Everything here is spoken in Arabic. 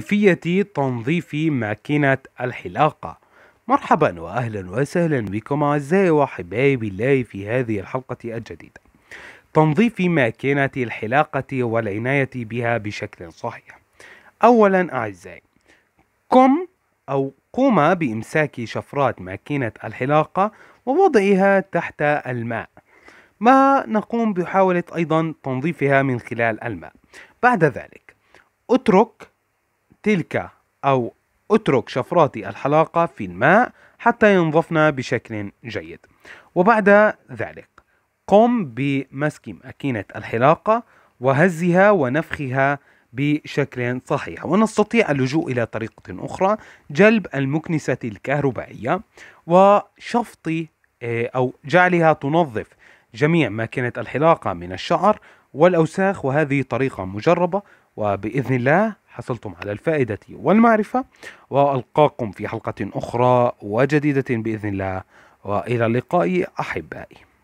كيفية تنظيف ماكينة الحلاقة مرحبا واهلا وسهلا بكم اعزائي وحبايبي الله في هذه الحلقة الجديدة تنظيف ماكينة الحلاقة والعناية بها بشكل صحيح اولا اعزائي قم او قم بامساك شفرات ماكينة الحلاقة ووضعها تحت الماء ما نقوم بمحاولة ايضا تنظيفها من خلال الماء بعد ذلك اترك تلك أو اترك شفرات الحلاقة في الماء حتى ينظفن بشكل جيد وبعد ذلك قم بمسك ماكينة الحلاقة وهزها ونفخها بشكل صحيح ونستطيع اللجوء إلى طريقة أخرى جلب المكنسة الكهربائية وشفط آه، أو جعلها تنظف جميع ماكينة الحلاقة من الشعر والأوساخ وهذه طريقة مجربة وبإذن الله حصلتم على الفائدة والمعرفة وألقاكم في حلقة أخرى وجديدة بإذن الله وإلى اللقاء أحبائي